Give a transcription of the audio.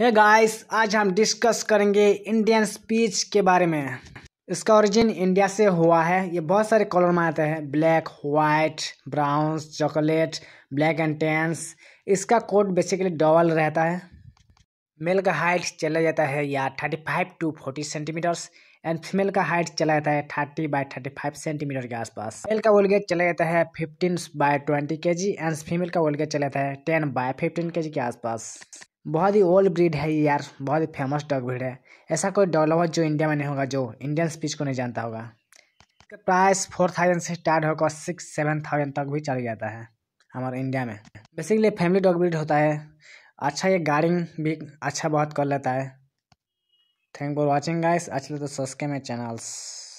है hey guys आज हम डिस्कस करेंगे इंडियन स्पीच के बारे में इसका ओरिजिन इंडिया से हुआ है ये बहुत सारे कलर में आते हैं black white brown chocolate black and tans इसका कोड बेसिकली डबल रहता है मेल का हाइट चला जाता है या thirty five to forty centimetres and female का हाइट चला जाता है thirty by thirty five centimetre के आसपास मेल का वोलगेट चला जाता है फिफ्टीन बाय ट्वेंटी के जी एंड फीमेल का वोलगेट चला जाता है टेन बाय फिफ्टीन के जी के आसपास बहुत ही ओल्ड ब्रीड है यार बहुत ही फेमस डॉग ब्रीड है ऐसा कोई डेवलपर जो इंडिया में नहीं होगा जो इंडियन स्पीच को नहीं जानता होगा इसका प्राइस फोर थाउजेंड से स्टार्ट होकर सिक्स सेवन थाउजेंड तक भी चल जाता है हमारे इंडिया में बेसिकली फैमिली डॉग ब्रीड होता है अच्छा ये गार्डिंग भी अच्छा बहुत कर लेता है थैंक फॉर वॉचिंग गाइस अच्छा तो सब्सक्राइब माई चैनल्स